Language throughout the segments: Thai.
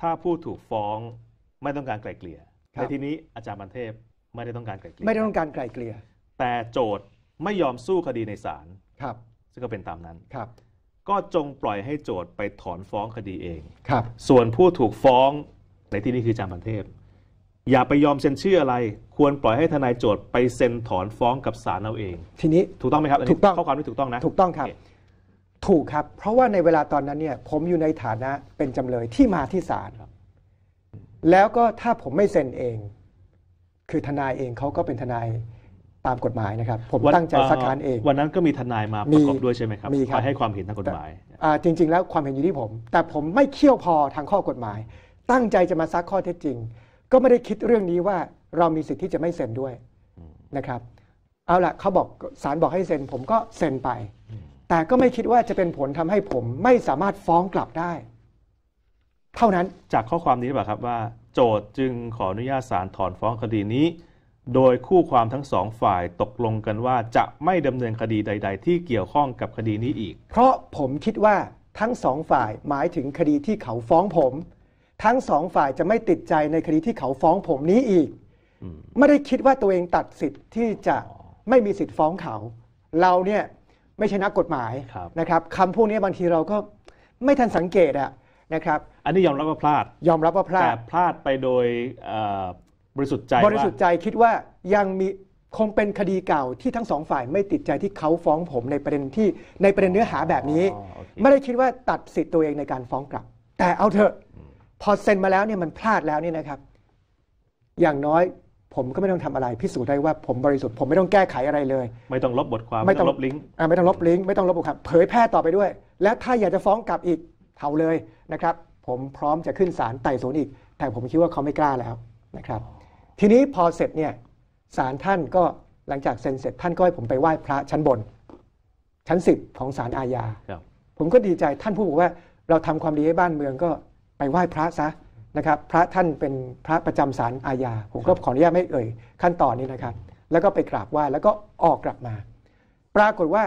ถ้าผู้ถูกฟ้องไม่ต้องการไกล่เกลี่ย ในที่นี้อาจารย์บันเทพไม่ได้ต้องการไกล่เกลี่ยไม่ได้ต้องการไกลเกลี่ยแต่โจทย์ไม่ยอมสู้คดีในศาลครับ ซึ่งก็เป็นตามนั้นครับ ก็จงปล่อยให้โจทย์ไปถอนฟ้องคดีเองครับ ส่วนผู้ถูกฟ้องในที่นี้คืออาจารย์บันเทพอย่าไปยอมเซ็นชื่ออะไร ควรปล่อยให้ทนายโจทย์ไปเซ็นถอนฟ้องกับศาลเอาเอง ทีนี้ถูกต้องไหมครับถูกต้องข้อความนี้ถูกต้องนะถูกต้องครับถูกครับ เพราะว่าในเวลาตอนนั้นเนี่ยผมอยู่ในฐานะเป็นจำเลยที่มาที่ศาลแล้วก็ถ้าผมไม่เซ็นเอง คือทนายเองเขาก็เป็นทนายตามกฎหมายนะครับ ผมตั้งใจสักการเอง วันนั้นก็มีทนายมาประกอบด้วยใช่ไหมครับมีครับให้ความเห็นทางกฎหมายจริง ๆ แล้วความเห็นอยู่ที่ผม แต่ผมไม่เขี่ยวพอทางข้อกฎหมาย ตั้งใจจะมาซักข้อเท็จจริง ก็ไม่ได้คิดเรื่องนี้ว่า เรามีสิทธิ์ที่จะไม่เซ็นด้วยนะครับเอาละเขาบอกศาลบอกให้เซ็น ผมก็เซ็นไปแต่ก็ไม่คิดว่าจะเป็นผลทำให้ผมไม่สามารถฟ้องกลับได้ เท่านั้น จากข้อความนี้หรือเปล่าครับว่า โจทจึงขออนุญาตศาลถอนฟ้องคดีนี้ โดยคู่ความทั้งสองฝ่ายตกลงกันว่าจะไม่ดำเนินคดีใด ๆ ที่เกี่ยวข้องกับคดีนี้อีก เพราะผมคิดว่าทั้งสองฝ่ายหมายถึงคดีที่เขาฟ้องผม ทั้งสองฝ่ายจะไม่ติดใจในคดีที่เขาฟ้องผมนี้อีกไม่ได้คิดว่าตัวเองตัดสิทธิ์ที่จะไม่มีสิทธิ์ฟ้องเขา เราเนี่ยไม่ใช่นักกฎหมายนะครับคำพวกนี้บางทีเราก็ไม่ทันสังเกตอะนะครับ อันนี้ยอมรับว่าพลาด ยอมรับว่าพลาแต่ดพลาดไปโดยบริสุทธิ์ใจบริสุทธิ์ใจคิดว่ายังมีคงเป็นคดีเก่าที่ทั้งสองฝ่ายไม่ติดใจที่เขาฟ้องผมในประเด็นที่ในประเด็นเนื้อหาแบบนี้ ไม่ได้คิดว่าตัดสิทธิ์ตัวเองในการฟ้องกลับ แต่เอาเถอะพอเซ็นมาแล้วเนี่ยมันพลาดแล้วเนี่ยนะครับ อย่างน้อยผมก็ไม่ต้องทำอะไรพิสูจน์ได้ว่าผมบริสุทธิ์ผมไม่ต้องแก้ไขอะไรเลย ไม่ต้องลบบทความ ไม่ต้องลบลิงก์ไม่ต้องลบลิงก์ไม่ต้องลบบทความเผยแพร่ต่อไปด้วย และถ้าอยากจะฟ้องกลับอีกเผาเลยนะครับ ผมพร้อมจะขึ้นศาลไต่สวนอีก แต่ผมคิดว่าเขาไม่กล้าแล้วนะครับ ทีนี้พอเสร็จเนี่ยศาลท่านก็หลังจากเซ็นเสร็จ ท่านก็ให้ผมไปไหว้พระชั้นบน ชั้นสิบของศาลอาญาผมก็ดีใจท่านผู้บอกว่า เราทำความดีให้บ้านเมืองก็ไปไหว้พระซะนะครับพระท่านเป็นพระประจำศาลอาญาผมก็ขออนุญาตไม่เอ่ย ขั้นตอนนี้นะครับ แล้วก็ไปกราบไหว้แล้วก็ออกกลับมา ปรากฏว่า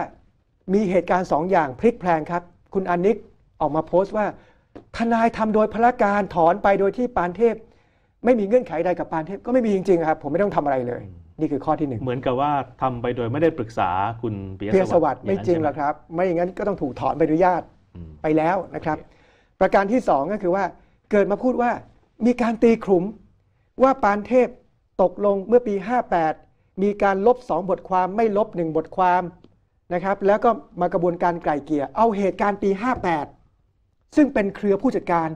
มีเหตุการณ์สองอย่างพลิกแพลงครับ คุณอนิกออกมาโพสต์ว่าทนายทำโดยพละการถอนไปโดยที่ปานเทพ ไม่มีเงื่อนไขใดกับปานเทพก็ไม่มีจริง ๆครับ ผมไม่ต้องทำอะไรเลย นี่คือข้อที่หนึ่งเหมือนกับว่าทำไปโดยไม่ได้ปรึกษาคุณเปียสวัสดิ์ไม่จริงหรอกครับ ไม่อย่างนั้นก็ต้องถูกถอนใบอนุญาตไปแล้วนะครับ ประการที่สองก็คือว่าเกิดมาพูดว่ามีการตีขลุมว่าปานเทพตกลงเมื่อปี 58 มีการลบสองบทความ ไม่ลบหนึ่งบทความนะครับ แล้วก็มากระบวนการไกล่เกี่ยเอาเหตุการณ์ปี 58 ซึ่งเป็นเครือผู้จัดการ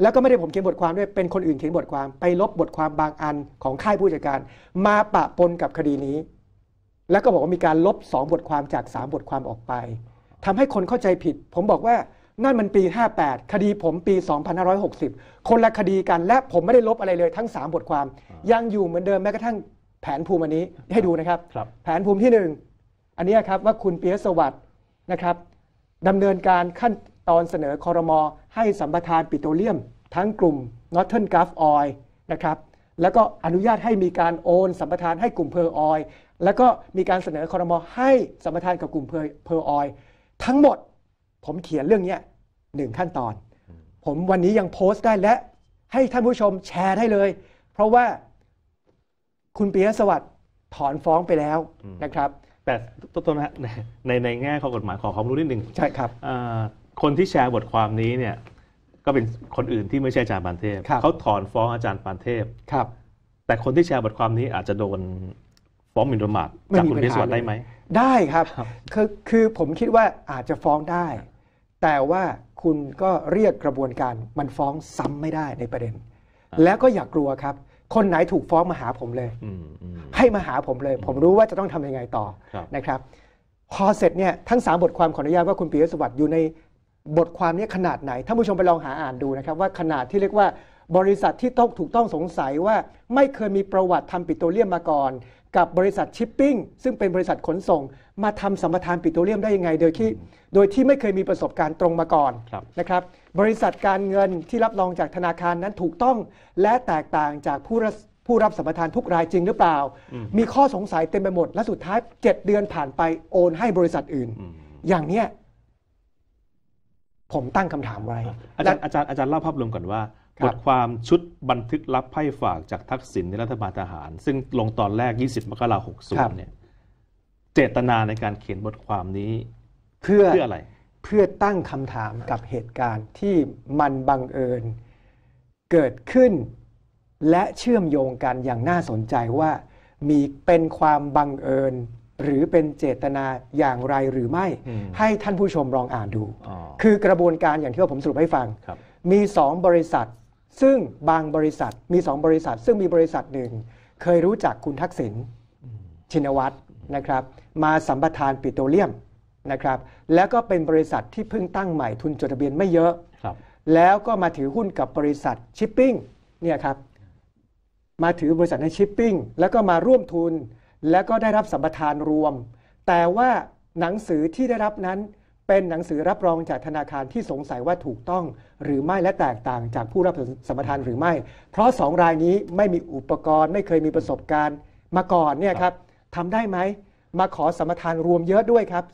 แล้วก็ไม่ได้ผมเขียนบทความด้วยเป็นคนอื่นเขียนบทความ ไปลบบทความบางอันของค่ายผู้จัดการ มาปะปนกับคดีนี้ แล้วก็บอกว่ามีการลบสองบทความจากสามบทความออกไป ทำให้คนเข้าใจผิด ผมบอกว่านั่นมันปี 58 คดีผมปี 2560 คนละคดีกันและผมไม่ได้ลบอะไรเลยทั้ง 3 บทความ ยังอยู่เหมือนเดิมแม้กระทั่งแผนภูมิอันนี้ให้ดูนะครับแผนภูมิที่ 1 อันนี้ครับว่าคุณเปียสวัสด์นะครับดำเนินการขั้นตอนเสนอคอรมอให้สัมปทานปิโตรเลียมทั้งกลุ่ม Northern Gulf Oil นะครับแล้วก็อนุญาตให้มีการโอนสัมปทานให้กลุ่มเพอร์ออยแล้วก็มีการเสนอคอรมอให้สัมปทานกับกลุ่มเพอร์ออยทั้งหมดผมเขียนเรื่องนี้หนึ่งขั้นตอน ผมวันนี้ยังโพสต์ได้และ ให้ท่านผู้ชมแชร์ได้เลย เพราะว่าคุณปียสวัสด์ถอนฟ้องไปแล้วนะครับ แต่ต้นนะในในแง่ข้อกฎหมายขอความรู้นิดหนึ่งใช่ครับคนที่แชร์บทความนี้เนี่ยก็เป็นคนอื่นที่ไม่ใช่อาจารย์ปานเทพเขาถอนฟ้องอาจารย์ปานเทพครับ แต่คนที่แชร์บทความนี้อาจจะโดนฟ้องหมิ่นประมาทจากคุณพิสวัสได้ไหมได้ครับคือคือผมคิดว่าอาจจะฟ้องได้ แต่ว่าคุณก็เรียกกระบวนการมันฟ้องซ้ำไม่ได้ในประเด็น แล้วก็อย่ากลัวครับ คนไหนถูกฟ้องมาหาผมเลย ให้มาหาผมเลย ผมรู้ว่าจะต้องทำยังไงต่อนะครับพอเสร็จเนี่ยทั้งสาบทความขออนุญาตว่าคุณปียสวัสดิ์อยู่ในบทความนี้ขนาดไหนท่านผู้ชมไปลองหาอ่านดูนะครับ ว่าขนาดที่เรียกว่าบริษัทที่ต้องถูกต้องสงสัยว่าไม่เคยมีประวัติทำปิโตรเลียมมาก่อนกับบริษัทชิปปิ้งซึ่งเป็นบริษัทขนส่ง มาทำสัมปทานปิโตรเลียมได้ยังไง โดยที่ โดยที่ไม่เคยมีประสบการณ์ตรงมาก่อน นะครับ บริษัทการเงินที่รับรองจากธนาคารนั้นถูกต้องและแตกต่างจากผู้ผู้รับสัมปทานทุกรายจริงหรือเปล่า มีข้อสงสัยเต็มไปหมด และสุดท้าย 7 เดือนผ่านไปโอน ให้บริษัทอื่น อย่างเนี้ยผมตั้งคำถามไว้อาจารย์อาจารย์อาจารย์เล่าภาพรวมก่อนว่าบทความชุดบันทึกลับไพ่ฝากจากทักษิณในรัฐบาลทหาร ซึ่งลงตอนแรก 20 มกราคม60เนี่ยเจตนาในการเขียนบทความนี้เพื่ออะไร เพื่อตั้งคำถามกับเหตุการณ์ที่มันบังเอิญ เกิดขึ้นและเชื่อมโยงกันอย่างน่าสนใจว่า มีเป็นความบังเอิญ หรือเป็นเจตนาอย่างไรหรือไม่ ให้ท่านผู้ชมลองอ่านดู คือกระบวนการอย่างที่ผมสรุปให้ฟัง มีสองบริษัทซึ่งบางบริษัทมีสองบริษัท ซึ่งมีบริษัทหนึ่ง เคยรู้จักคุณทักษิณชินวัตรนะครับ มาสัมปทานปิโตรเลียมนะครับ แล้วก็เป็นบริษัทที่เพิ่งตั้งใหม่ทุนจดทะเบียนไม่เยอะแล้วก็มาถือหุ้นกับบริษัทชิปปิ้งเนี่ยครับมาถือบริษัทในชิปปิ้งแล้วก็มาร่วมทุน แล้วก็ได้รับสัมปทานรวม แต่ว่าหนังสือที่ได้รับนั้นเป็นหนังสือรับรองจากธนาคารที่สงสัยว่าถูกต้องหรือไม่และแตกต่างจากผู้รับสมรทานหรือไม่ เพราะสองรายนี้ไม่มีอุปกรณ์ ไม่เคยมีประสบการณ์ มาก่อนเนี่ยครับทำได้ไหม มาขอสมรทานรวมเยอะด้วยครับ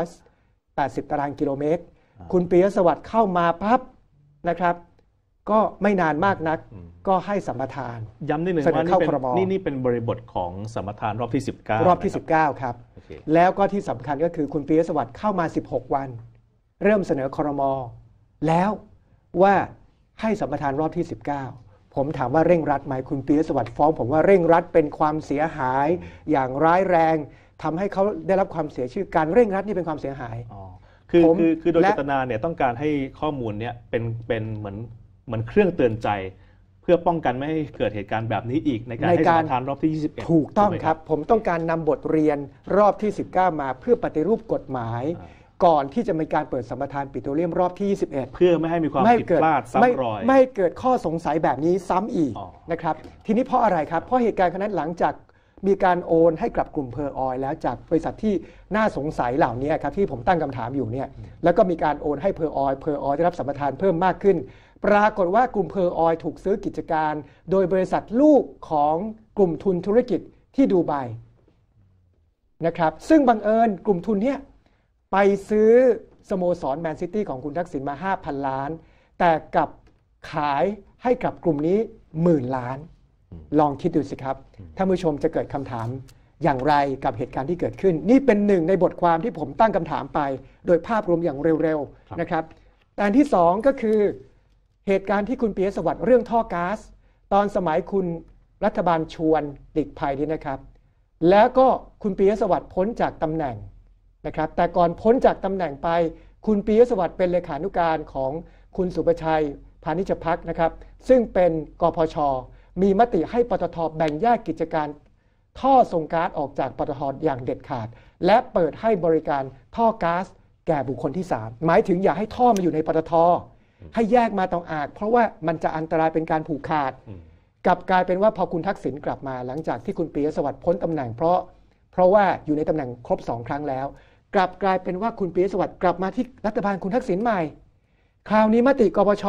37,880 ตารางกิโลเมตร คุณปียสวัสดิ์เข้ามาปั๊บนะครับก็ไม่นานมากนักก็ให้สัมปทาน ย้ำนิดหนึ่งว่านี่เป็นนี่นี่เป็นบริบทของสัมปทานรอบที่ 19 รอบที่ 19 ครับ แล้วก็ที่สำคัญก็คือคุณปียสวัสดิ์เข้ามา 16 วัน เริ่มเสนอคอรมอแล้วว่าให้สัมปทานรอบที่ 19 ผมถามว่าเร่งรัดไหมคุณปียสวัสดิ์ฟ้องผมว่าเร่งรัดเป็นความเสียหาย อย่างร้ายแรง ทำให้เขาได้รับความเสียชื่อ การเร่งรัดนี่เป็นความเสียหายคือคือคือโดยเจตนาเนี่ยต้องการให้ข้อมูลเนี่ยเป็นเป็นเหมือนเหมือนเครื่องเตือนใจเพื่อป้องกันไม่ให้เกิดเหตุการณ์แบบนี้อีก ในการารให้สัมทานรอบที่ 21 ถูกต้องครับ ผมต้องการนำบทเรียนรอบที่ 19 มาเพื่อปฏิรูปกฎหมาย ก่อนที่จะมีการเปิดสัมปทานปิโตรเลียมรอบที่ 21 เพื่อไม่ให้มีความผิดพลาดซ้ำรอยไม่เกิดข้อสงสัยแบบนี้ซ้ำอีกอนะครับทีนี้เพราะอะไรครับ เพราะเหตุการณ์ครั้นั้นหลังจากมีการโอนให้กับกลุ่มเพอร์ออยล์แล้วจากบริษัทที่น่าสงสัยเหล่านี้ครับที่ผมตั้งคำถามอยู่เนี่ยแล้วก็มีการโอนให้เพอร์ออยล์เพอร์ออยล์ได้รับสัมปทานเพิ่มมากขึ้นปรากฏว่ากลุ่มเพอร์ออยถูกซื้อกิจการ โดยบริษัทลูกของกลุ่มทุนธุรกิจที่ดูไบนะครับ ซึ่งบังเอิญกลุ่มทุนเนี้ยไปซื้อสโมสรแมนซิตี้ของคุณทักษิณมา 5,000 ล้าน แต่กับขายให้กับกลุ่มนี้หมื่นล้าน ลองคิดดูสิครับท่านผู้ชมจะเกิดคำถามอย่างไรกับเหตุการณ์ที่เกิดขึ้น นี่เป็นหนึ่งในบทความที่ผมตั้งคำถามไป โดยภาพรวมอย่างเร็วๆนะครับแต่ที่สองก็คือเหตุการณ์ที่คุณเปียสวัสดิ์เรื่องท่อก๊าซตอนสมัยคุณรัฐบาลชวนติดภัยนี่นะครับ แล้วก็คุณปียสวัสดิ์พ้นจากตำแหน่งนะครับแต่ก่อนพ้นจากตำแหน่งไปคุณปียสวัสดิ์เป็นเลขานุการของคุณสุประชัยพาณิชพักนะครับ ซึ่งเป็นกพช มีมติให้ปตทแบ่งแยกกิจการท่อส่งก๊าซออกจากปตทอย่างเด็ดขาด และเปิดให้บริการท่อก๊าซแก่บุคคลที่ 3 หมายถึงอย่าให้ท่อมาอยู่ในปตทให้แยกมาต่างหากเพราะว่ามันจะอันตรายเป็นการผูกขาดกลับกลายเป็นว่าพอคุณทักษิณกลับมา หลังจากที่คุณปียสวัสดิ์พ้นตำแหน่งเพราะเพราะว่าอยู่ในตำแหน่งครบสองครั้งแล้ว กลับกลายเป็นว่าคุณปียสวัสดิ์กลับมาที่รัฐบาลคุณทักษิณใหม่ คราวนี้มติกปช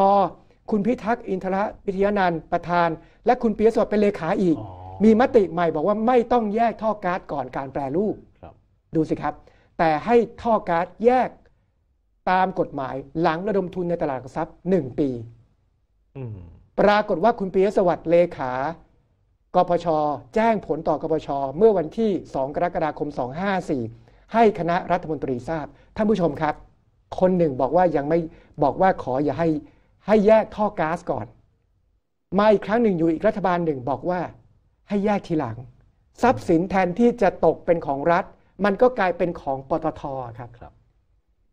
คุณพิทักษ์อินทระวิทยานันต์ประธาน และคุณปียสวัสดิ์เป็นเลขาอีก มีมติใหม่บอกว่าไม่ต้องแยกท่อก๊าซก่อนการแปรรูปดูสิครับ แต่ให้ท่อก๊าซแยกตามกฎหมายหลังระดมทุนในตลาดหลักทรัพย์งปีปรากฏว่าคุณปียสวัสดิ์เลขา กพชแจ้งผลต่อกพชเมื่อวันที่ 2 กรกฎาคม254 ให้คณะรัฐมนตรีทราบ ท่านผู้ชมครับ คนหนึ่งบอกว่ายังไม่บอกว่าขออย่าให้ให้แยกท่อก๊าซก่อนมาอีกครั้งหนึ่งอยู่อีกรัฐบาลหนึ่งบอกว่าให้แยกทีหลัง ทรัพย์สินแทนที่จะตกเป็นของรัฐ มันก็กลายเป็นของปตทครับ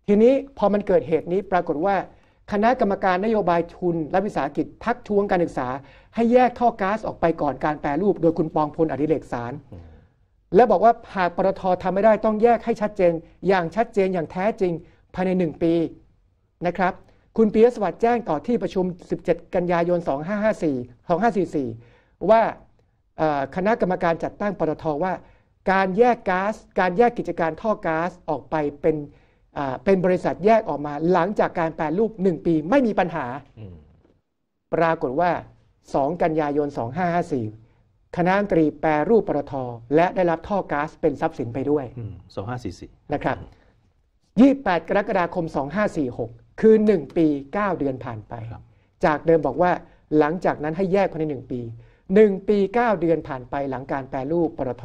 ทีนี้พอมันเกิดเหตุนี้ปรากฏว่าคณะกรรมการนโยบาย ทุน และวิสาหกิจทักท้วงการศึกษา ให้แยกท่อก๊าซออกไปก่อนการแปรรูปโดยคุณปองพลอดิเรกสาร และบอกว่าหากปตททำไม่ได้ต้องแยกให้ชัดเจนอย่างชัดเจนอย่างแท้จริงภายใน 1 ปีนะครับคุณปียสวัสดิ์แจ้งต่อที่ประชุม 17 กันยายน 2554 2544ว่าคณะกรรมการจัดตั้งปตทว่า การแยกก๊าซการแยกกิจการท่อก๊าซออกไปเป็นเป็นบริษัทแยกออกมาหลังจากการแปลรูป 1 ปีไม่มีปัญหา ปรากฏว่า 2 กันยายน 2554 คณะตรีแปลรูปปตทและได้รับท่อก๊าซเป็นทรัพย์สินไปด้วย2544นะครับ 28 กรกฎาคม 2546 คือ 1 ปี 9 เดือนผ่านไป จากเดิมบอกว่าหลังจากนั้นให้แยกภายใน 1 ปี 1 ปี 9 เดือนผ่านไปหลังการแปลรูปปตท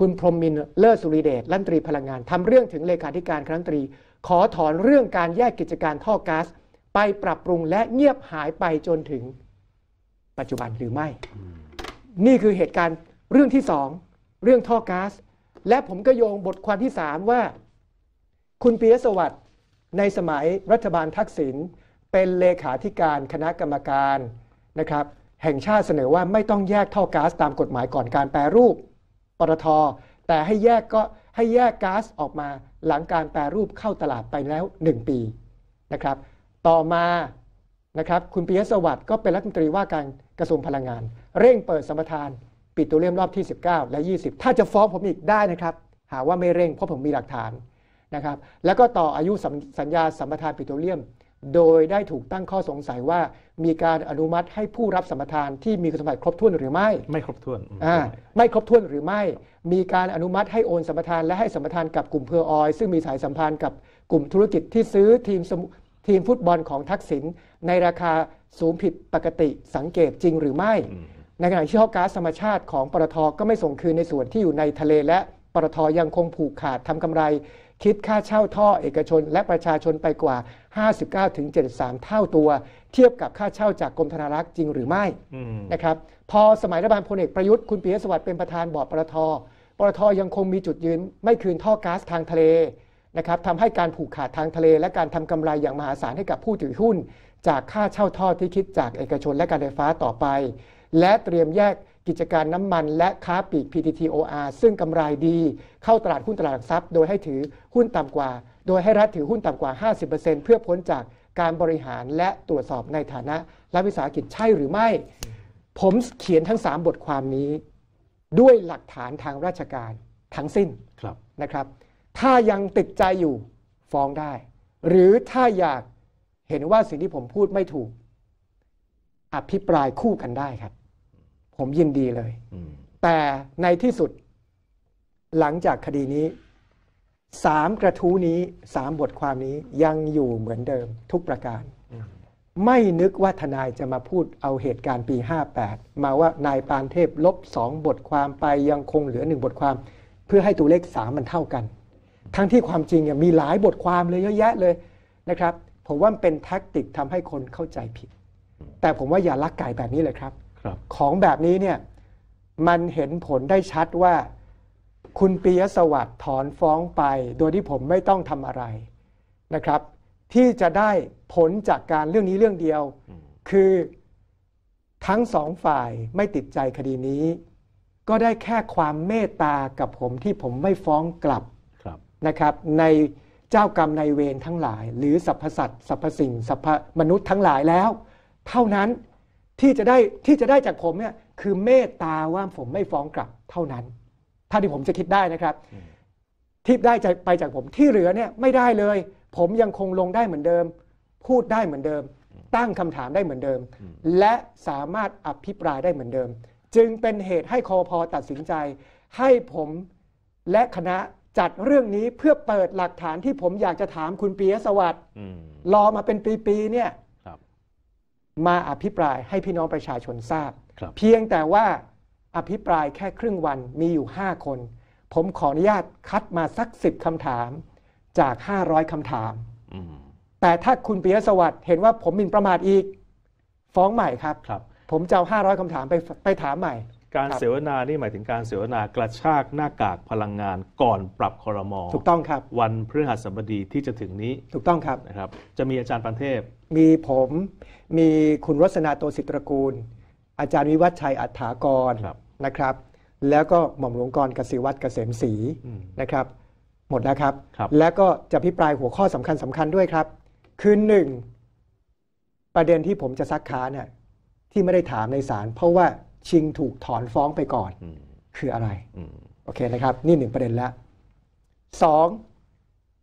คุณ พรมมินเลิศสุริเดชรัฐมนตรีพลังงานทำเรื่องถึงเลขาธิการคณะรัฐมนตรี ขอถอนเรื่องการแยกกิจการ ท่อก๊าซไปปรับปรุงและเงียบหายไปจนถึงปัจจุบันหรือไม่ นี่คือเหตุการณ์เรื่องที่สองเรื่องท่อก๊าซและผมก็โยงบทความที่สามว่า คุณปียสวัสด์ในสมัยรัฐบาลทักษิณเป็นเลขาธิการคณะกรรมการนะครับแห่งชาติเสนอว่าไม่ต้องแยกท่อก๊าซตามกฎหมายก่อนการแปรรูปปตทแต่ให้แยกก็ให้แยกก๊าซออกมาหลังการแปรรูปเข้าตลาดไปแล้ว 1 ปีนะครับต่อมานะครับคุณปิยสวัสดิ์ก็เป็นรัฐมนตรีว่าการกระทรวงพลังงาน เร่งเปิดสมทานปิดตัวเลี่มรอบที่ 19 และ 20 ถ้าจะฟ้องผมอีกได้นะครับ หาว่าไม่เร่งเพราะผมมีหลักฐานนะครับแล้วก็ต่ออายุสัญญาสัมปทานปิโตรเลียมโดยได้ถูกตั้งข้อสงสัยว่ามีการอนุมัติให้ผู้รับสมรทานที่มีคุณสมบัติครบถ้วนหรือไม่ ไม่ครบถ้วนไม่ครบถ้วนหรือไม่มีการอนุมัติ ให้โอนสมรทานและให้สมรทานกับกลุ่มเพอออยซึ่งมีสายสัมพันธ์กับกลุ่มธุรกิจที่ซื้อทีมทีมฟุตบอลของทักษิณในราคาสูงผิดปกติสังเกตจริงหรือไม่ ในขณะที่ท่อก๊าซธรรมชาติของปตทก็ไม่ส่งคืนในส่วนที่อยู่ในทะเลและปตทยังคงผูกขาดทำกำไรคิดค่าเช่าท่อ เอกชนและประชาชนไปกว่า 59-73 เท่าตัว เทียบกับค่าเช่าจากกรมธนารักษ์จริงหรือไม่ นะครับ พอสมัยรัฐบาลพลเอกประยุทธ์ คุณปียสวัสดิ์เป็นประธานบอร์ดปตทปตทยังคงมีจุดยืนไม่คืนท่อก๊าซทางทะเลนะครับทำให้การผูกขาดทางทะเลและการทำกำไรอย่างมหาศาลให้กับผู้ถือหุ้นจากค่าเช่าท่อที่คิดจากเอกชนและการไฟฟ้าต่อไป และเตรียมแยกกิจการน้ำมันและค้าปลีก PTTOR ซึ่งกำไรดีเข้าตลาดหุ้นตลาดหลักทรัพย์ โดยให้ถือหุ้นต่ำกว่า โดยให้รัฐถือหุ้นต่ำกว่า 50%เพื่อพ้นจากการบริหารและตรวจสอบในฐานะรัฐวิสาหกิจ ใช่หรือไม่ ผมเขียนทั้ง 3 บทความนี้ ด้วยหลักฐานทางราชการทั้งสิ้นนะครับ ถ้ายังติดใจอยู่ฟ้องได้ หรือถ้าอยากเห็นว่าสิ่งที่ผมพูดไม่ถูก อภิปรายคู่กันได้ครับผมยินดีเลย แต่ในที่สุดหลังจากคดีนี้สามกระทู้นี้สามบทความนี้ยังอยู่เหมือนเดิมทุกประการ ไม่นึกว่าทนายจะมาพูดเอาเหตุการณ์ปี 58 มาว่านายปานเทพลบสองบทความไปยังคงเหลือหนึ่งบทความ เพื่อให้ตัวเลขสามมันเท่ากัน ทั้งที่ความจริงมีหลายบทความเลยเยอะแยะเลยนะครับ ผมว่าเป็นแท็กติกทำให้คนเข้าใจผิด แต่ผมว่าอย่าลักไก่แบบนี้เลยครับของแบบนี้เนี่ยมันเห็นผลได้ชัดว่าคุณปียสวัสดิ์ถอนฟ้องไปโดยที่ผมไม่ต้องทำอะไรนะครับ ที่จะได้ผลจากการเรื่องนี้เรื่องเดียว คือทั้งสองฝ่ายไม่ติดใจคดีนี้ ก็ได้แค่ความเมตตากับผมที่ผมไม่ฟ้องกลับบนะครับ ในเจ้ากรรมในเวรทั้งหลาย หรือสรรพสัตว์สรรพสิ่งสรรพมนุษย์ทั้งหลายแล้ว เท่านั้นที่จะได้ที่จะได้จากผมเนี่ยคือเมตตาว่าผมไม่ฟ้องกลับเท่านั้น ถ้าที่ผมจะคิดได้นะครับ ที่ได้ไปจากผมที่เหลือเนี่ยไม่ได้เลย ผมยังคงลงได้เหมือนเดิม พูดได้เหมือนเดิม ตั้งคำถามได้เหมือนเดิม และสามารถอภิปรายได้เหมือนเดิม จึงเป็นเหตุให้คอพอตัดสินใจ ให้ผมและคณะจัดเรื่องนี้เพื่อเปิดหลักฐานที่ผมอยากจะถามคุณปียสวัสดิ์รอมาเป็นปีๆเนี่ยมาอภิปรายให้พี่น้องประชาชนทราบ เพียงแต่ว่าอภิปรายแค่ครึ่งวันมีอยู่ 5 คน ผมขออนุญาตคัดมาสักสิบคำถามจาก 500คำถามแต่ถ้าคุณปิยสวัสดิ์เห็นว่าผมมินประมาทอีก ฟ้องใหม่ครับรบผมจะเอา500คำถามไปไปถามใหม่การเสวนานี่หมายถึงการเสวนากระชาก หน้ากากพลังงานก่อนปรับคอรมอถูกต้องครับวันพฤหัสบดีที่จะถึงนี้ถูกต้องครับนะครับ จะมีอาจารย์ปันเทพ มีผมมีคุณรสนาโตสิตรกูล อาจารย์วิวัฒชัยอัฏฐากรนะครับ แล้วก็หม่อมหลวงกรกสิวัตรเกษมศรีนะครับ หมดแล้วครับ แล้วก็จะพิปรายหัวข้อสำคัญสำคัญด้วยครับคือหนึ่งประเด็นที่ผมจะซักค้าน่ที่ไม่ได้ถามในศาลเพราะว่าชิงถูกถอนฟ้องไปก่อนคืออะไรโอเคนะครับนี่หนึ่งประเด็นละสอง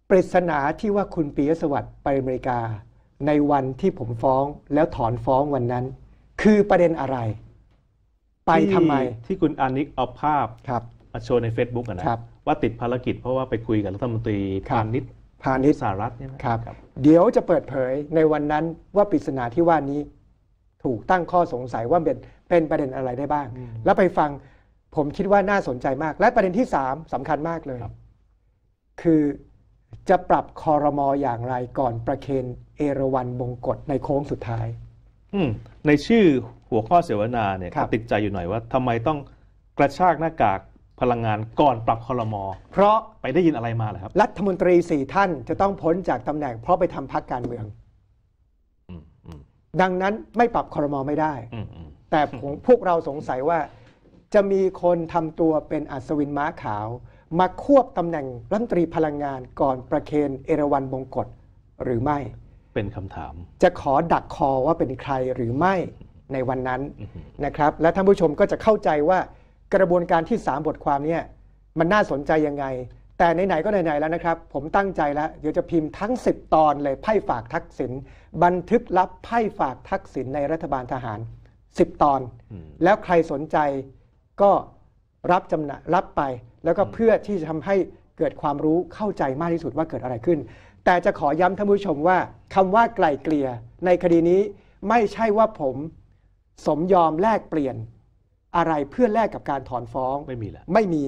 ปริศนาที่ว่าคุณปียสวัสดิ์ไปอเมริกา ในวันที่ผมฟ้องแล้วถอนฟ้องวันนั้น คือประเด็นอะไร ไปทำไม ที่คุณอานิกเอาภาพครับมาโชว์ใน Facebook นะว่าติดภารกิจเพราะว่าไปคุยกับรัฐมนตรีพาณิชย์พาณิชย์สหรัฐเนี่ยครับ เดี๋ยวจะเปิดเผยในวันนั้นว่าปริศนาที่ว่านี้ ถูกตั้งข้อสงสัยว่าเป็นเป็นประเด็นอะไรได้บ้าง แล้วไปฟัง ผมคิดว่าน่าสนใจมาก และประเด็นที่สามสำคัญมากเลย คือจะปรับคอรมออย่างไรก่อนประเคน เอราวันบงกฎในโค้งสุดท้าย ในชื่อหัวข้อเสวนาเนี่ยติดใจอยู่หน่อยว่าทำไมต้องกระชากหน้ากากพลังงานก่อนปรับคอรมอเพราะไปได้ยินอะไรมาเหรอครับ รัฐมนตรีสี่ท่านจะต้องพ้นจากตำาแหน่งเพราะไปทำาพักการเมืองดังนั้นไม่ปรับคอรมอไม่ได้แต่ผมพวกเราสงสัยว่าจะมีคนทำตัวเป็นอัศวินม้าขาว มาควบตำแหน่งรัฐมนตรีพลังงานก่อนประเคนเอราวันบงกฎหรือไม่ เป็นคำถาม จะขอดักคอว่าเป็นใครหรือไม่ในวันนั้นนะครับและท่านผู้ชมก็จะเข้าใจว่ากระบวนการที่ 3 บทความเนี่ยมันน่าสนใจยังไง แต่ไหนๆก็ไหนๆแล้วนะครับ ผมตั้งใจแล้ว เดี๋ยวจะพิมพ์ทั้ง 10ตอนเลยไพ่ฝากทักษิณบันทึกลับไพ่ฝากทักษิณในรัฐบาลทหารสิบตอนแล้วใครสนใจก็รับจำหน่ารับไป แล้วก็เพื่อที่จะทำให้เกิดความรู้เข้าใจมากที่สุดว่าเกิดอะไรขึ้น แต่จะขอย้ำท่านผู้ชมว่าคำว่าไกลเกลี่ยในคดีนี้ไม่ใช่ว่าผมสมยอมแลกเปลี่ยนอะไรเพื่อแลกกับการถอนฟ้องไม่มีละไม่มี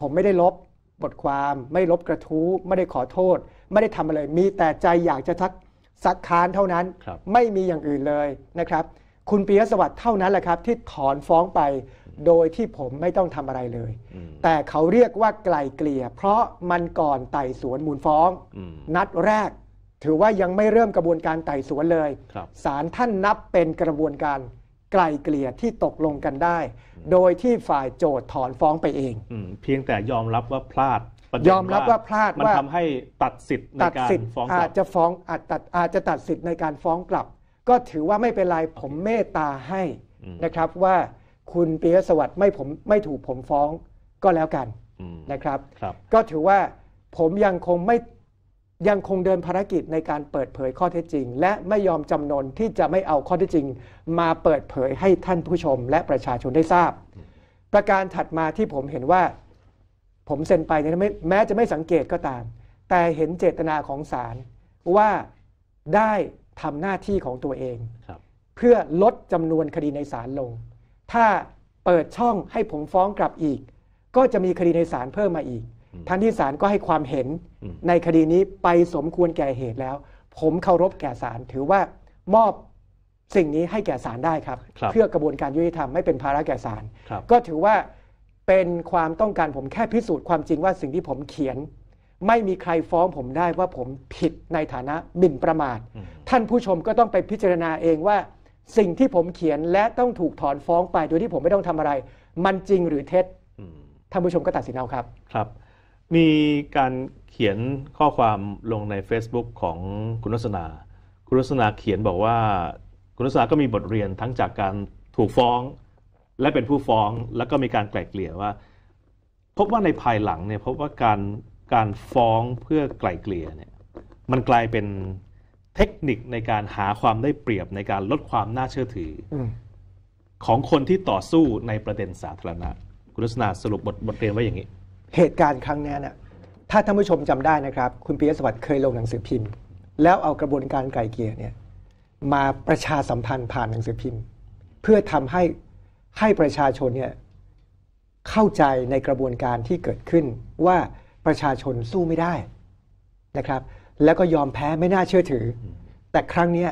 ผมไม่ได้ลบบทความไม่ลบกระทู้ไม่ได้ขอโทษ ไม่ได้ทำอะไรมีแต่ใจอยากจะทักซักค้านเท่านั้นไม่มีอย่างอื่นเลยนะครับคุณปียสวัสดิ์เท่านั้นแหละครับ ที่ถอนฟ้องไปโดยที่ผมไม่ต้องทำอะไรเลย แต่เขาเรียกว่าไกลเกลี่ย เพราะมันก่อนไต่สวนมูลฟ้องอนัดแรก ถือว่ายังไม่เริ่มกระบวนการไต่สวนเลยศาลท่านนับเป็นกระบวนการไกลเกลี่ยที่ตกลงกันได้ โดยที่ฝ่ายโจทย์ถอนฟ้องไปเองอเพียงแต่ยอมรับว่าพลาดยอมรับว่าพลาดมันว่าทำให้ตัดสิทธิ์ในการฟ้องกอาลัจจะฟ้องอาจตัดอาจจะตัดสิทธิ์ในการฟ้องกลับก็ถือว่าไม่เป็นไร ผมเมตตาให้นะครับ ว่าคุณปียสวัสดิ์ไม่ผมไม่ถูกผมฟ้องก็แล้วกัน นะครับก็ถือว่าผมยังคงไม่ยังคงเดินภารกิจในการเปิดเผยข้อเท็จจริง และไม่ยอมจำนนที่จะไม่เอาข้อเท็จจริง มาเปิดเผยให้ท่านผู้ชมและประชาชนได้ทราบ ประการถัดมาที่ผมเห็นว่า ผมเซ็นไปเนี่ยแม้จะไม่สังเกตก็ตาม แต่เห็นเจตนาของศาลว่าได้ทำหน้าที่ของตัวเองเพื่อลดจำนวนคดีในศาลลง ถ้าเปิดช่องให้ผมฟ้องกลับอีก ก็จะมีคดีในศาลเพิ่มมาอีกทัานที่ศาลก็ให้ความเห็นในคดีนี้ไปสมควรแก่เหตุแล้ว ผมเคารพแก่ศาลถือว่ามอบสิ่งนี้ให้แก่ศาลได้ครับรบเพื่อกระบวนการยุติธรรมไม่เป็นภาระแก่ศาลก็ถือว่าเป็นความต้องการผมแค่พิสูจน์ความจริงว่าสิ่งที่ผมเขียนไม่มีใครฟ้องผมได้ว่าผมผิดในฐานะหมิ่นประมาท ท่านผู้ชมก็ต้องไปพิจารณาเองว่า สิ่งที่ผมเขียนและต้องถูกถอนฟ้องไปโดยที่ผมไม่ต้องทำอะไร มันจริงหรือเท็จ ท่านผู้ชมก็ตัดสินเอาครับ ครับ มีการเขียนข้อความลงใน Facebook ของคุณรันา คุณรันาเขียนบอกว่าคุณรันาก็มีบทเรียนทั้งจากการถูกฟ้องและเป็นผู้ฟ้องแล้วก็มีการแกล่เกลี่ยว่า พบว่าในภายหลังเนี่ยพบว่าการการฟ้องเพื่อไกล่เกลี่ยเนี่ย มันกลายเป็นเทคนิคในการหาความได้เปรียบในการลดความน่าเชื่อถืออของคนที่ต่อสู้ในประเด็นสาธารณะ คุณลักษณะสรุปบทบทเรียนไว้อย่างนี้เหตุการณ์ครั้งนี้เนี่ยถ้าท่านผู้ชมจำได้นะครับ คุณปียสวัสดิ์เคยลงหนังสือพิมพ์ แล้วเอากระบวนการไกล่เกลี่ยเนี่ยมาประชาสัมพันธ์ผ่านหนังสือพิมพ์ เพื่อทำให้ให้ประชาชนเนี่ยเข้าใจในกระบวนการที่เกิดขึ้นว่าประชาชนสู้ไม่ได้นะครับ แล้วก็ยอมแพ้ไม่น่าเชื่อถือ แต่ครั้งนี้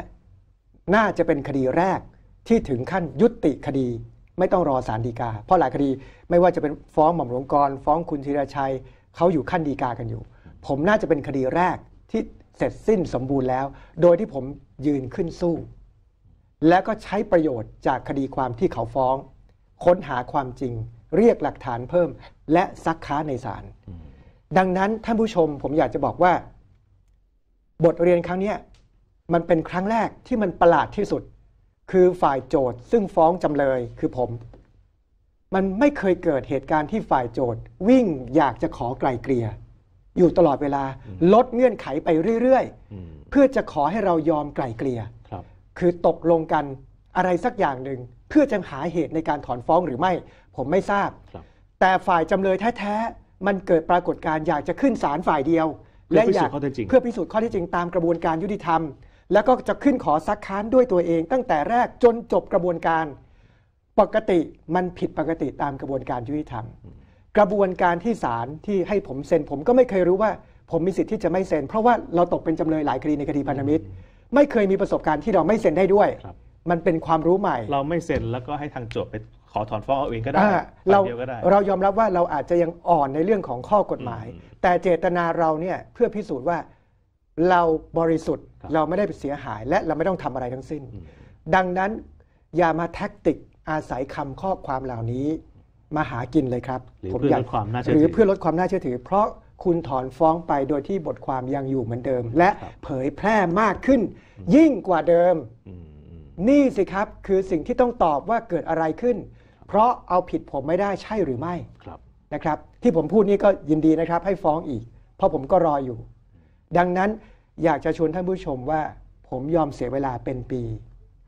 น่าจะเป็นคดีแรกที่ถึงขั้นยุติคดี ไม่ต้องรอสารดีกา เพราะหลายคดีไม่ว่าจะเป็นฟ้องหม่อมหลวงกรฟ้องคุณธีรชัยเขาอยู่ขั้นดีกากันอยู่ ผมน่าจะเป็นคดีแรกที่เสร็จสิ้นสมบูรณ์แล้ว โดยที่ผมยืนขึ้นสู้ และก็ใช้ประโยชน์จากคดีความที่เขาฟ้อง ค้นหาความจริง เรียกหลักฐานเพิ่ม และซักค้าในศาลดังนั้นท่านผู้ชมผมอยากจะบอกว่า บทเรียนครั้งนี้มันเป็นครั้งแรกที่มันประหลาดที่สุด คือฝ่ายโจทย์ซึ่งฟ้องจำเลย คือผม มันไม่เคยเกิดเหตุการณ์ที่ฝ่ายโจทย์วิ่งอยากจะขอไกลเกลี่ยอยู่ตลอดเวลาลดเงื่อนไขไปเรื่อย ๆ เพื่อจะขอให้เรายอมไกลเกลี่ยคคือตกลงกันอะไรสักอย่างหนึ่งเพื่อจะหาเหตุในการถอนฟ้องหรือไม่ ผมไม่ทราบแต่ฝ่ายจำเลยแท้ๆมันเกิดปรากฏการณ์อยากจะขึ้นศาลฝ่ายเดียว และอยากเพื่อพิสูจน์ข้อเท็จจริง ตามกระบวนการยุติธรรม แล้วก็จะขึ้นขอซักค้านด้วยตัวเอง ตั้งแต่แรกจนจบกระบวนการ ปกติมันผิดปกติตามกระบวนการยุติธรรมกระบวนการที่ศาลที่ให้ผมเซ็น ผมก็ไม่เคยรู้ว่าผมมีสิทธิ์ที่จะไม่เซ็น เพราะว่าเราตกเป็นจำเลยหลายคดีในคดีพันธมิตร ไม่เคยมีประสบการณ์ที่เราไม่เซ็นได้ด้วย มันเป็นความรู้ใหม่ เราไม่เซ็นแล้วก็ให้ทางโจทย์ไปขอถอนฟ้องเอาเองก็ได้เราเรายอมรับว่าเราอาจจะยังอ่อนในเรื่องของข้อกฎหมาย แต่เจตนาเราเนี่ยเพื่อพิสูจน์ว่าเราบริสุทธิ์เราไม่ได้เสียหาย และเราไม่ต้องทำอะไรทั้งสิ้น ดังนั้น อย่ามาแท็กติกอาศัยคำข้อความเหล่านี้มาหากินเลยครับผมอยาอหรือ เพื่อลดความน่าเชื่อถือ เพราะคุณถอนฟ้องไปโดยที่บทความยังอยู่เหมือนเดิม และเผยแพร่มากขึ้นยิ่งกว่าเดิม นี่สิครับ คือสิ่งที่ต้องตอบว่าเกิดอะไรขึ้นเพราะเอาผิดผมไม่ได้ใช่หรือไม่ ครับ นะครับ ที่ผมพูดนี่ก็ยินดีนะครับให้ฟ้องอีก เพราะผมก็รออยู่ ดังนั้นอยากจะชวนท่านผู้ชมว่า ผมยอมเสียเวลาเป็นปี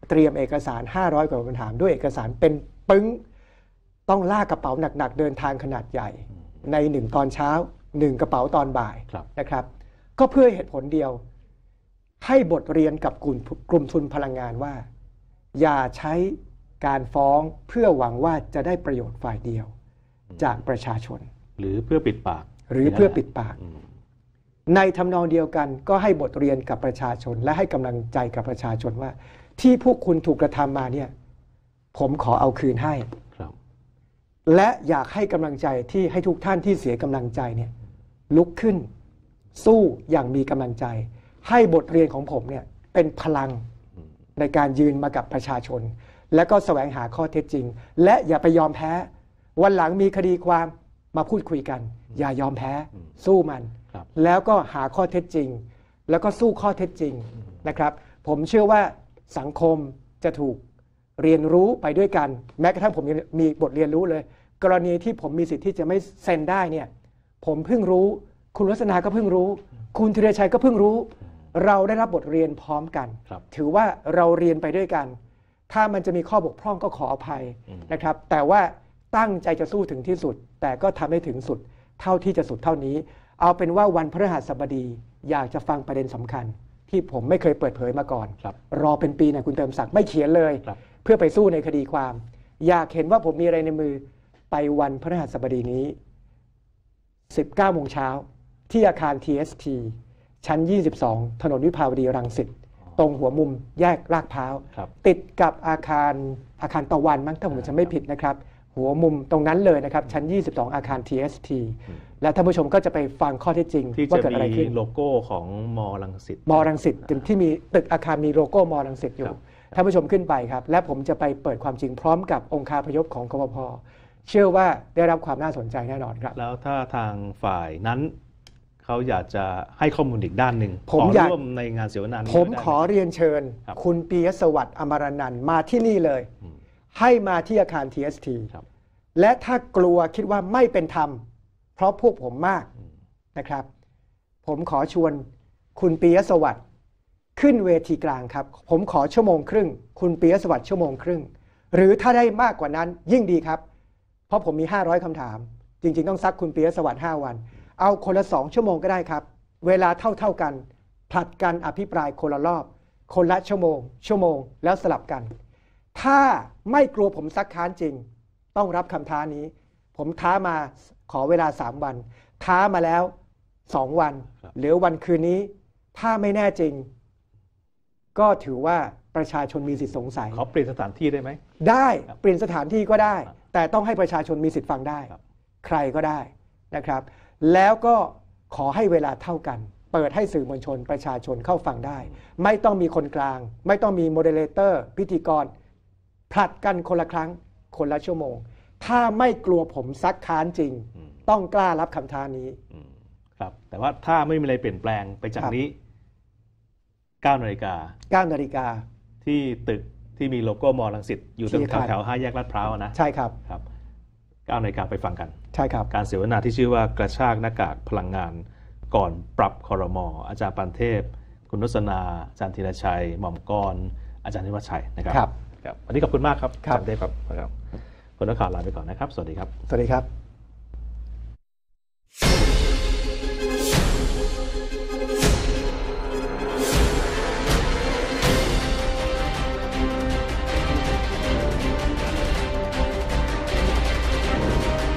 เตรียมเอกสาร 500กว่าคำถาม ด้วยเอกสารเป็นปึ้งต้องลากกระเป๋าหนัก ๆ เดินทางขนาดใหญ่ ในหนึ่งตอนเช้าหนึ่งกระเป๋าตอนบ่ายนะครับ ก็เพื่อเหตุผลเดียว ให้บทเรียนกับกลุ่มกลุ่มทุนพลังงานว่า อย่าใช้การฟ้องเพื่อหวังว่าจะได้ประโยชน์ฝ่ายเดียวจากประชาชน หรือเพื่อปิดปาก หรือเพื่อปิดปาก ในทำนองเดียวกันก็ให้บทเรียนกับประชาชน และให้กำลังใจกับประชาชนว่าที่พวกคุณถูกกระทำมาเนี่ยผมขอเอาคืนให้ และอยากให้กำลังใจที่ให้ทุกท่านที่เสียกำลังใจเนี่ยลุกขึ้น สู้อย่างมีกำลังใจ ให้บทเรียนของผมเนี่ยเป็นพลังในการยืนมากับประชาชนแล้วก็แสวงหาข้อเท็จจริง และอย่าไปยอมแพ้ วันหลังมีคดีความมาพูดคุยกัน อย่ายอมแพ้สู้มันแล้วก็หาข้อเท็จจริง แล้วก็สู้ข้อเท็จจริงนะครับ ผมเชื่อว่าสังคมจะถูกเรียนรู้ไปด้วยกัน แม้กระทั่งผมมีบทเรียนรู้เลย กรณีที่ผมมีสิทธิ์ที่จะไม่เซ็นได้เนี่ยผมเพิ่งรู้ คุณลัศนาก็เพิ่งรู้ คุณธีรชัยก็เพิ่งรู้ เราได้รับบทเรียนพร้อมกันถือว่าเราเรียนไปด้วยกันถ้ามันจะมีข้อบกพร่องก็ขออภัยนะครับ แต่ว่าตั้งใจจะสู้ถึงที่สุด แต่ก็ทำให้ถึงสุดเท่าที่จะสุดเท่านี้ เอาเป็นว่าวันพฤหัสบดี อยากจะฟังประเด็นสำคัญ ที่ผมไม่เคยเปิดเผยมาก่อนรรอเป็นปีนะคุณเติมศักดิ์ไม่เขียนเลย เพื่อไปสู้ในคดีความ อยากเห็นว่าผมมีอะไรในมือไปวันพฤหัสบดีนี้ 19โมงเช้าที่อาคาร TST ชั้น 22 ถนนวิภาวดีรังสิตตรงหัวมุมแยกลากพท้าติดกับอาคารอาคารตะวัน มั้งถ้าผมจะไม่ผิดนะครับหัวมุมตรงนั้นเลยนะครับ ชั้น 22 อาคาร TST และท่านผู้ชมก็จะไปฟังข้อเท็จจริงว่าเกิดอะไรขึ้นโลโก้ของมอลังสิตมอลังสิตที่มีตึกอาคารมีโลโก้มอลังสิตอยู่ท่านผู้ชมขึ้นไปครับและผมจะไปเปิดความจริงพร้อมกับองค์คาพยพของกบพเชื่อว่าได้รับความน่าสนใจแน่นอนครับ แล้วถ้าทางฝ่ายนั้นเขาอยากจะให้ข้อมูลอีกด้านหนึ่งผมอยากร่วม ในงานเสวนาผมขอเรียนเชิญ คุณปียสวัสดิ์อมรนันท์มาที่นี่เลย ให้มาที่อาคาร TST และถ้ากลัวคิดว่าไม่เป็นธรรม เพราะพวกผมมากนะครับ ผมขอชวนคุณปียสวัสดิ์ขึ้นเวทีกลางครับ ผมขอชั่วโมงครึ่ง คุณปียสวัสดิ์ชั่วโมงครึ่ง หรือถ้าได้มากกว่านั้นยิ่งดีครับ เพราะผมมี 500 คำถาม จริง ๆ ต้องซักคุณปียสวัสดิ์5วันเอาคนละสองชั่วโมงก็ได้ครับ เวลาเท่าเท่ากัน ผลัดกันอภิปรายคนละรอบ คนละชั่วโมง ชั่วโมง แล้วสลับกัน ถ้าไม่กลัวผมซักค้านจริง ต้องรับคำท้านี้ ผมท้ามาขอเวลาสามวัน ท้ามาแล้วสองวันหรือวันคืนนี้ ถ้าไม่แน่จริง ก็ถือว่าประชาชนมีสิทธิสงสัย ขอเปลี่ยนสถานที่ได้ไหม ได้ เปลี่ยนสถานที่ก็ได้ แต่ต้องให้ประชาชนมีสิทธิฟังได้ ใครก็ได้นะครับแล้วก็ขอให้เวลาเท่ากัน เปิดให้สื่อมวลชนประชาชนเข้าฟังได้ ไม่ต้องมีคนกลาง ไม่ต้องมีโมเดเลเตอร์ พิธีกรผลัดกันคนละครั้งคนละชั่วโมง ถ้าไม่กลัวผมซักค้านจริง ต้องกล้ารับคำท้านี้ครับ แต่ว่าถ้าไม่มีอะไรเปลี่ยนแปลงไปจากนี้9นาฬิกา9นาฬิกาที่ตึกที่มีโลโก้มอลังสิตอยู่ตรงแถวๆห้าแยกลาดพร้าวนะใช่ครับครับ9นาฬิกาไปฟังกัน ใช่ครับ การเสวนาที่ชื่อว่ากระชากหน้ากากพลังงาน ก่อนปรับคอรมออาจารย์ปันเทพ คุณนุสนาอาจารย์ธีรชัย หม่อมกร อาจารย์นิวัชชัยนะครับครับวันนี้ขอบคุณมากครับอาจารย์เทพครับครับคนนักข่าวลาไปก่อนนะครับ สวัสดีครับ สวัสดีครับ